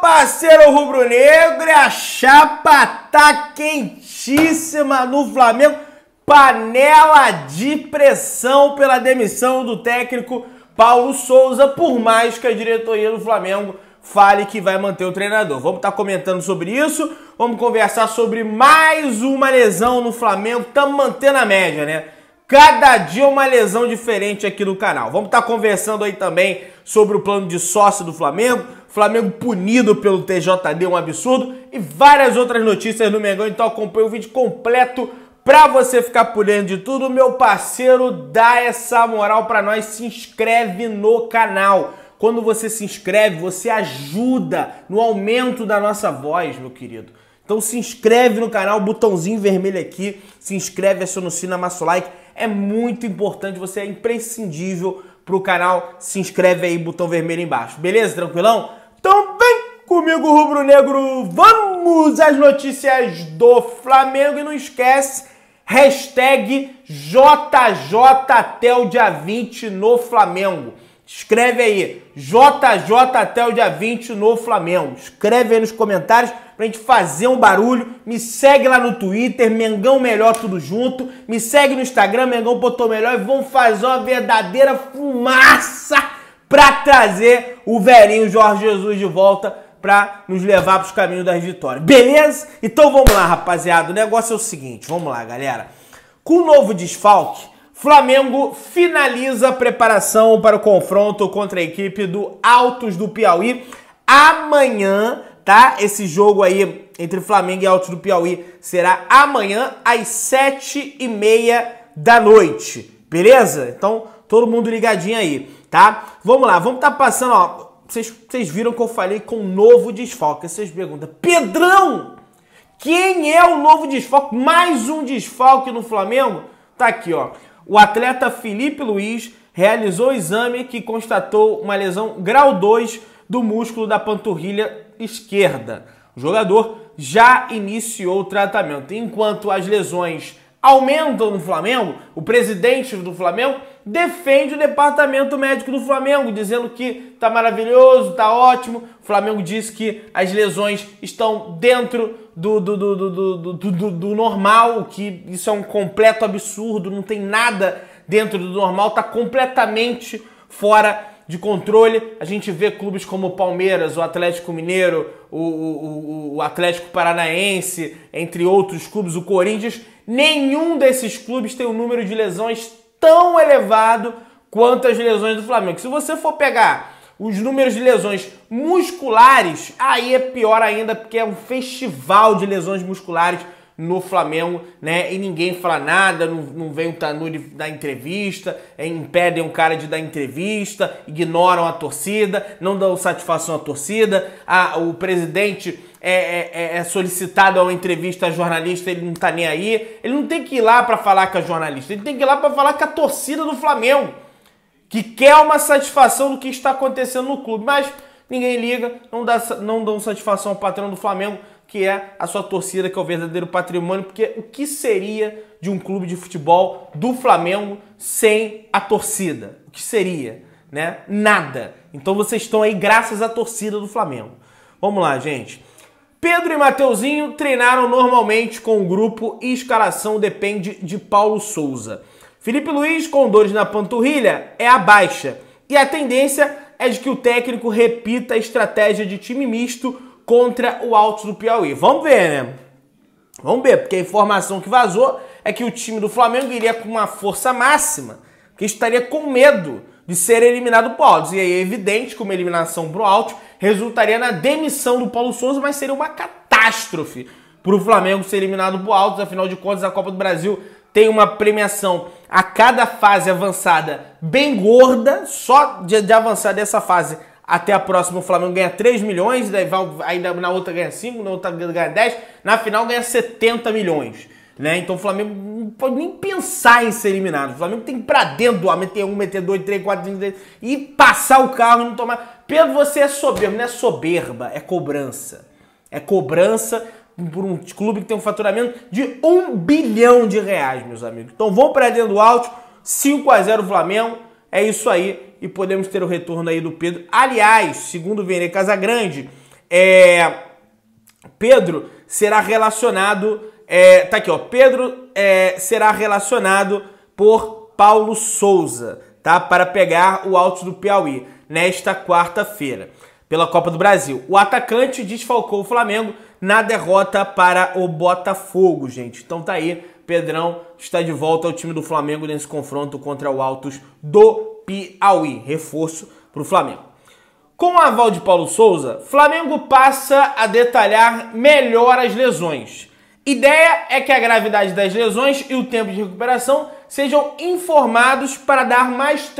parceiro rubro-negro, a chapa tá quentíssima no Flamengo. Panela de pressão pela demissão do técnico Paulo Souza, por mais que a diretoria do Flamengo fale que vai manter o treinador. Vamos estar tá comentando sobre isso, vamos conversar sobre mais uma lesão no Flamengo. Estamos mantendo a média, né? Cada dia uma lesão diferente aqui no canal. Vamos estar tá conversando aí também sobre o plano de sócio do Flamengo Flamengo punido pelo TJD, um absurdo, e várias outras notícias no Mengão. Então acompanhe o vídeo completo para você ficar por dentro de tudo. Meu parceiro, dá essa moral para nós, se inscreve no canal. Quando você se inscreve, você ajuda no aumento da nossa voz, meu querido. Então se inscreve no canal, botãozinho vermelho aqui, se inscreve, aciona o sino, amassa o like. É muito importante, você é imprescindível pro canal. Se inscreve aí, botão vermelho embaixo. Beleza? Tranquilão? Então vem comigo, Rubro Negro, vamos às notícias do Flamengo e não esquece, hashtag JJ até o dia 20 no Flamengo. Escreve aí, JJ até o dia 20 no Flamengo. Escreve aí nos comentários pra gente fazer um barulho. Me segue lá no Twitter, Mengão Melhor Tudo Junto. Me segue no Instagram, Mengão Botou Melhor. E vamos fazer uma verdadeira fumaça para trazer o velhinho Jorge Jesus de volta para nos levar para os caminhos das vitórias. Beleza? Então vamos lá, rapaziada. O negócio é o seguinte, vamos lá, galera. Com o novo desfalque, Flamengo finaliza a preparação para o confronto contra a equipe do Altos do Piauí amanhã, tá? Esse jogo aí entre Flamengo e Altos do Piauí será amanhã às sete e meia da noite, beleza? Então todo mundo ligadinho aí tá? Vamos lá, vamos estar tá passando, ó. Vocês, viram que eu falei com novo desfalque. Vocês perguntam, Pedrão, quem é o novo desfalque? Mais um desfalque no Flamengo? Tá aqui, ó. O atleta Felipe Luiz realizou o exame que constatou uma lesão grau 2 do músculo da panturrilha esquerda. O jogador já iniciou o tratamento. Enquanto as lesões aumentam no Flamengo, o presidente do Flamengo defende o departamento médico do Flamengo, dizendo que tá maravilhoso, tá ótimo. O Flamengo diz que as lesões estão dentro do, do, do, do, do, do, do normal, que isso é um completo absurdo, não tem nada dentro do normal, tá completamente fora de controle. A gente vê clubes como o Palmeiras, o Atlético Mineiro, o, o, o Atlético Paranaense, entre outros clubes, o Corinthians, Nenhum desses clubes tem um número de lesões tão elevado quanto as lesões do Flamengo. Se você for pegar os números de lesões musculares, aí é pior ainda, porque é um festival de lesões musculares no Flamengo, né? E ninguém fala nada, não, não vem o Tanuri dar entrevista, é, impedem um cara de dar entrevista, ignoram a torcida, não dão satisfação à torcida, a, o presidente é, é, é, é solicitado a uma entrevista a jornalista, ele não tá nem aí. Ele não tem que ir lá para falar com a jornalista, ele tem que ir lá para falar com a torcida do Flamengo, que quer uma satisfação do que está acontecendo no clube. Mas ninguém liga, não, dá, não dão satisfação ao patrão do Flamengo, que é a sua torcida, que é o verdadeiro patrimônio, porque o que seria de um clube de futebol do Flamengo sem a torcida? O que seria? Né? Nada. Então vocês estão aí graças à torcida do Flamengo. Vamos lá, gente. Pedro e Mateuzinho treinaram normalmente com o grupo e escalação depende de Paulo Souza. Felipe Luiz, com dores na panturrilha, é a baixa. E a tendência é de que o técnico repita a estratégia de time misto contra o Alto do Piauí. Vamos ver, né? Vamos ver, porque a informação que vazou é que o time do Flamengo iria com uma força máxima, que estaria com medo de ser eliminado por Alto. E aí é evidente que uma eliminação pro Alto resultaria na demissão do Paulo Souza, mas seria uma catástrofe para o Flamengo ser eliminado por altos. Afinal de contas, a Copa do Brasil tem uma premiação a cada fase avançada bem gorda, só de, de avançar dessa fase até a próxima o Flamengo ganha 3 milhões, daí vai, ainda na outra ganha 5, na outra ganha 10, na final ganha 70 milhões. Né? Então o Flamengo não pode nem pensar em ser eliminado. O Flamengo tem que ir pra dentro do ar, meter 1, meter 2, 3, 4, 5, e passar o carro e não tomar. Pedro, você é soberbo. Não é soberba, é cobrança. É cobrança por um clube que tem um faturamento de um bilhão de reais, meus amigos. Então vão para dentro do alto, 5 a 0 Flamengo. É isso aí e podemos ter o retorno aí do Pedro. Aliás, segundo o Vene Casagrande, é... Pedro será relacionado. É... Tá aqui, ó. Pedro é... será relacionado por Paulo Souza, tá? Para pegar o alto do Piauí nesta quarta-feira pela Copa do Brasil. O atacante desfalcou o Flamengo na derrota para o Botafogo, gente. Então tá aí, Pedrão está de volta ao time do Flamengo nesse confronto contra o Altos do Piauí. Reforço para o Flamengo. Com o aval de Paulo Souza, Flamengo passa a detalhar melhor as lesões. Ideia é que a gravidade das lesões e o tempo de recuperação sejam informados para dar mais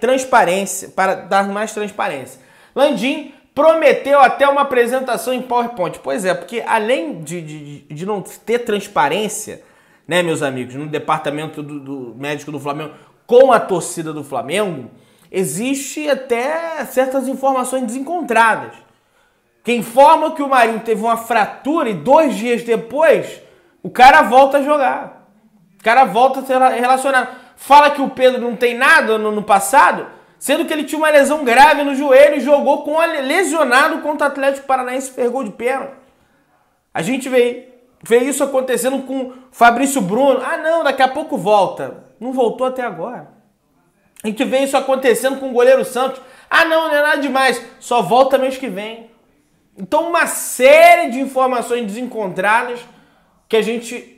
transparência, para dar mais transparência. Landim prometeu até uma apresentação em PowerPoint. Pois é, porque além de, de, de não ter transparência, né, meus amigos, no departamento do, do médico do Flamengo com a torcida do Flamengo, existe até certas informações desencontradas. Que informa que o Marinho teve uma fratura e dois dias depois o cara volta a jogar cara volta a ser relacionado. Fala que o Pedro não tem nada no, no passado, sendo que ele tinha uma lesão grave no joelho e jogou com lesionado contra o Atlético Paranaense e de pênalti. A gente vê, vê isso acontecendo com Fabrício Bruno. Ah, não, daqui a pouco volta. Não voltou até agora. A gente vê isso acontecendo com o goleiro Santos. Ah, não, não é nada demais. Só volta mês que vem. Então, uma série de informações desencontradas que a gente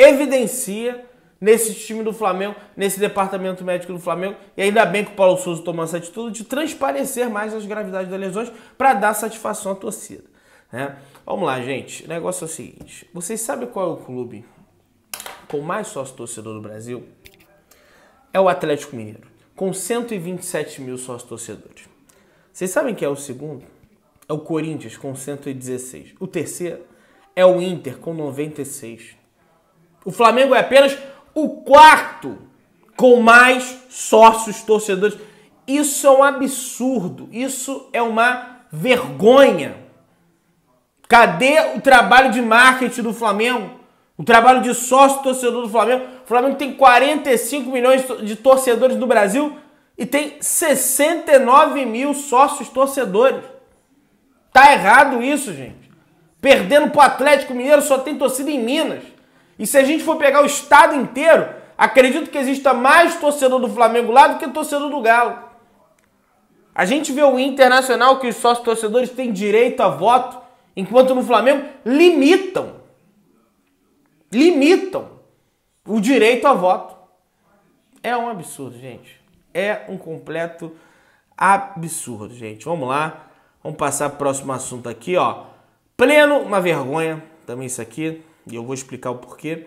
evidencia nesse time do Flamengo, nesse departamento médico do Flamengo. E ainda bem que o Paulo Souza tomou essa atitude de transparecer mais as gravidades das lesões para dar satisfação à torcida. Né? Vamos lá, gente. O negócio é o seguinte: vocês sabem qual é o clube com mais sócio torcedor do Brasil? É o Atlético Mineiro, com 127 mil sócios torcedores. Vocês sabem quem é o segundo? É o Corinthians, com 116. O terceiro é o Inter, com 96. O Flamengo é apenas o quarto com mais sócios torcedores. Isso é um absurdo, isso é uma vergonha. Cadê o trabalho de marketing do Flamengo? O trabalho de sócio torcedor do Flamengo? O Flamengo tem 45 milhões de torcedores no Brasil e tem 69 mil sócios torcedores. Tá errado isso, gente. Perdendo pro Atlético Mineiro só tem torcida em Minas. E se a gente for pegar o estado inteiro, acredito que exista mais torcedor do Flamengo lá do que torcedor do Galo. A gente vê o Internacional que os sócios torcedores têm direito a voto, enquanto no Flamengo limitam. Limitam o direito a voto. É um absurdo, gente. É um completo absurdo, gente. Vamos lá. Vamos passar para o próximo assunto aqui, ó. Pleno, uma vergonha. Também isso aqui. E eu vou explicar o porquê.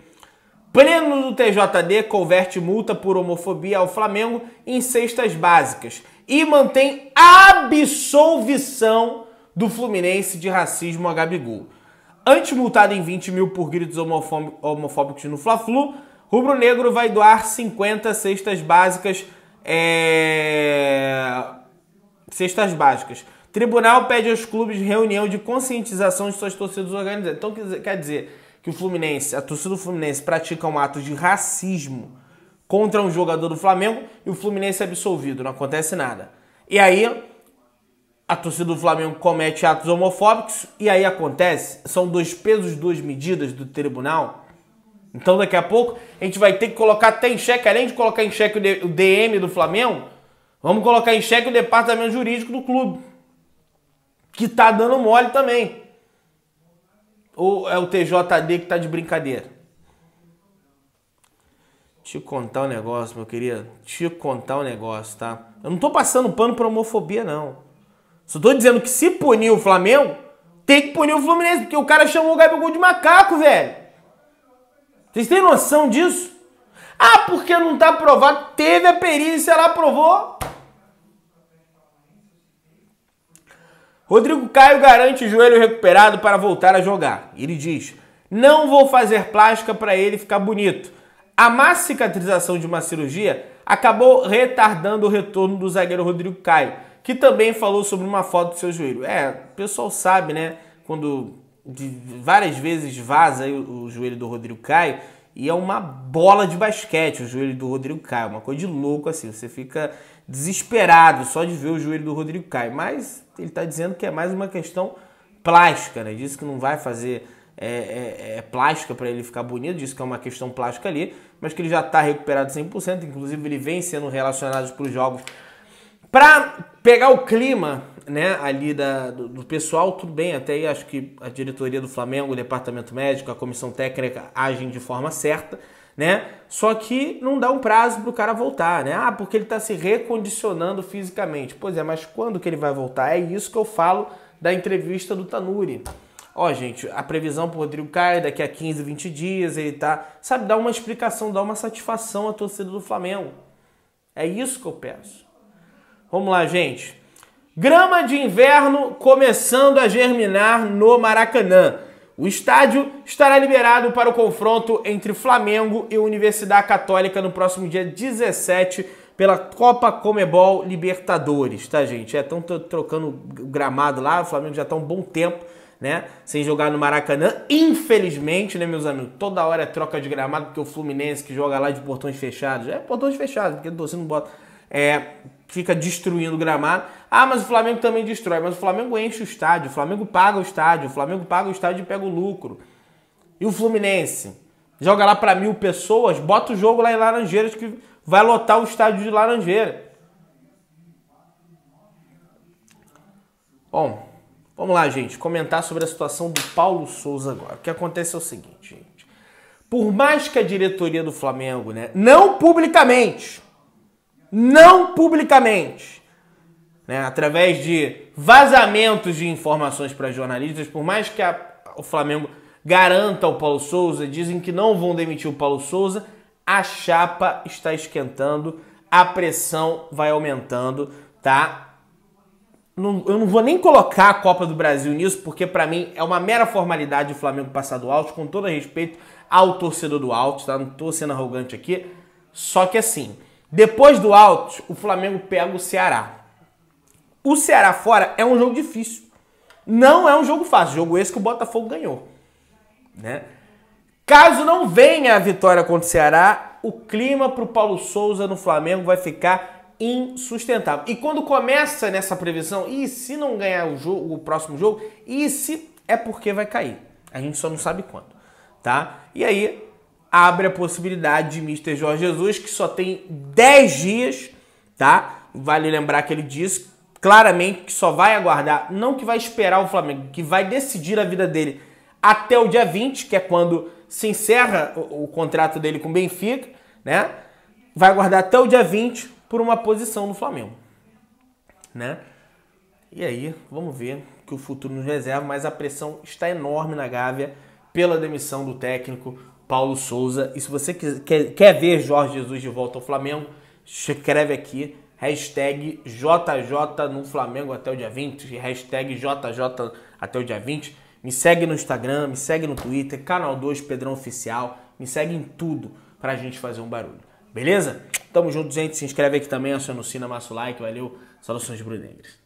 Pleno do TJD converte multa por homofobia ao Flamengo em cestas básicas e mantém absolvição do Fluminense de racismo a Gabigol. Antes multado em 20 mil por gritos homofóbicos no Fla-Flu, Rubro Negro vai doar 50 cestas básicas. É... Cestas básicas. Tribunal pede aos clubes reunião de conscientização de suas torcidas organizadas. Então, quer dizer, que o Fluminense, a torcida do Fluminense pratica um ato de racismo contra um jogador do Flamengo e o Fluminense é absolvido, não acontece nada. E aí a torcida do Flamengo comete atos homofóbicos e aí acontece, são dois pesos, duas medidas do tribunal. Então daqui a pouco a gente vai ter que colocar até em xeque, além de colocar em xeque o DM do Flamengo, vamos colocar em xeque o departamento jurídico do clube, que tá dando mole também. Ou é o TJD que tá de brincadeira? Te contar um negócio, meu querido. Te contar um negócio, tá? Eu não tô passando pano pra homofobia, não. Só tô dizendo que se punir o Flamengo, tem que punir o Fluminense, porque o cara chamou o Gabigol de macaco, velho. Vocês têm noção disso? Ah, porque não tá aprovado. Teve a perícia, ela aprovou. Rodrigo Caio garante o joelho recuperado para voltar a jogar. Ele diz: Não vou fazer plástica para ele ficar bonito. A má cicatrização de uma cirurgia acabou retardando o retorno do zagueiro Rodrigo Caio, que também falou sobre uma foto do seu joelho. É, o pessoal sabe, né? Quando várias vezes vaza o, o joelho do Rodrigo Caio e é uma bola de basquete o joelho do Rodrigo Caio, é uma coisa de louco assim. Você fica desesperado só de ver o joelho do Rodrigo Caio. Mas ele está dizendo que é mais uma questão plástica, né? Diz que não vai fazer é, é, é plástica para ele ficar bonito, diz que é uma questão plástica ali, mas que ele já está recuperado 100%, inclusive ele vem sendo relacionado para os jogos. Para pegar o clima né, ali da, do, do, pessoal, tudo bem, até aí acho que a diretoria do Flamengo, o departamento médico, a comissão técnica agem de forma certa, né? Só que não dá um prazo para o cara voltar, né? Ah, porque ele está se recondicionando fisicamente. Pois é, mas quando que ele vai voltar? É isso que eu falo da entrevista do Tanuri. Ó, gente, a previsão o Rodrigo Caio daqui a 15, 20 dias, ele tá. Sabe, dá uma explicação, dá uma satisfação à torcida do Flamengo. É isso que eu peço. Vamos lá, gente. Grama de inverno começando a germinar no Maracanã. O estádio estará liberado para o confronto entre Flamengo e Universidade Católica no próximo dia 17 pela Copa Comebol Libertadores, tá, gente? Estão é, trocando o gramado lá, o Flamengo já está um bom tempo, né? Sem jogar no Maracanã. Infelizmente, né, meus amigos? Toda hora é troca de gramado, porque o Fluminense que joga lá de portões fechados. É portões fechados, porque o não bota. É, fica destruindo o gramado. Ah, mas o Flamengo também destrói. Mas o Flamengo enche o estádio, o Flamengo paga o estádio, o Flamengo paga o estádio e pega o lucro. E o Fluminense? Joga lá para mil pessoas, bota o jogo lá em Laranjeiras, que vai lotar o estádio de Laranjeira. Bom, vamos lá, gente, comentar sobre a situação do Paulo Souza agora. O que acontece é o seguinte, gente. Por mais que a diretoria do Flamengo, né, não publicamente, não publicamente, né, através de vazamentos de informações para jornalistas, por mais que a, o Flamengo garanta o Paulo Souza, dizem que não vão demitir o Paulo Souza, a chapa está esquentando, a pressão vai aumentando, tá? Não, eu não vou nem colocar a Copa do Brasil nisso, porque para mim é uma mera formalidade o Flamengo passar do alto, com todo respeito ao torcedor do alto, tá? Não tô sendo arrogante aqui. Só que assim, depois do Altos, o Flamengo pega o Ceará. O Ceará fora é um jogo difícil. Não é um jogo fácil. Jogo esse que o Botafogo ganhou. Né? Caso não venha a vitória contra o Ceará, o clima para o Paulo Souza no Flamengo vai ficar insustentável. E quando começa nessa previsão, e se não ganhar o, jogo, o próximo jogo, e se é porque vai cair. A gente só não sabe quando, tá? E aí abre a possibilidade de Mr. Jorge Jesus, que só tem 10 dias, tá? Vale lembrar que ele disse claramente que só vai aguardar, não que vai esperar o Flamengo, que vai decidir a vida dele até o dia 20, que é quando se encerra o, o contrato dele com o Benfica, né? Vai aguardar até o dia 20 por uma posição no Flamengo, né? E aí, vamos ver que o futuro nos reserva, mas a pressão está enorme na Gávea pela demissão do técnico Paulo Souza. E se você quer, quer ver Jorge Jesus de volta ao Flamengo, escreve aqui, hashtag JJ no Flamengo até o dia 20, hashtag JJ até o dia 20. Me segue no Instagram, me segue no Twitter, canal 2 Pedrão Oficial, me segue em tudo pra gente fazer um barulho. Beleza? Tamo junto, gente. Se inscreve aqui também, aciona o sino, amassa o like. Valeu. Saudações brunegras.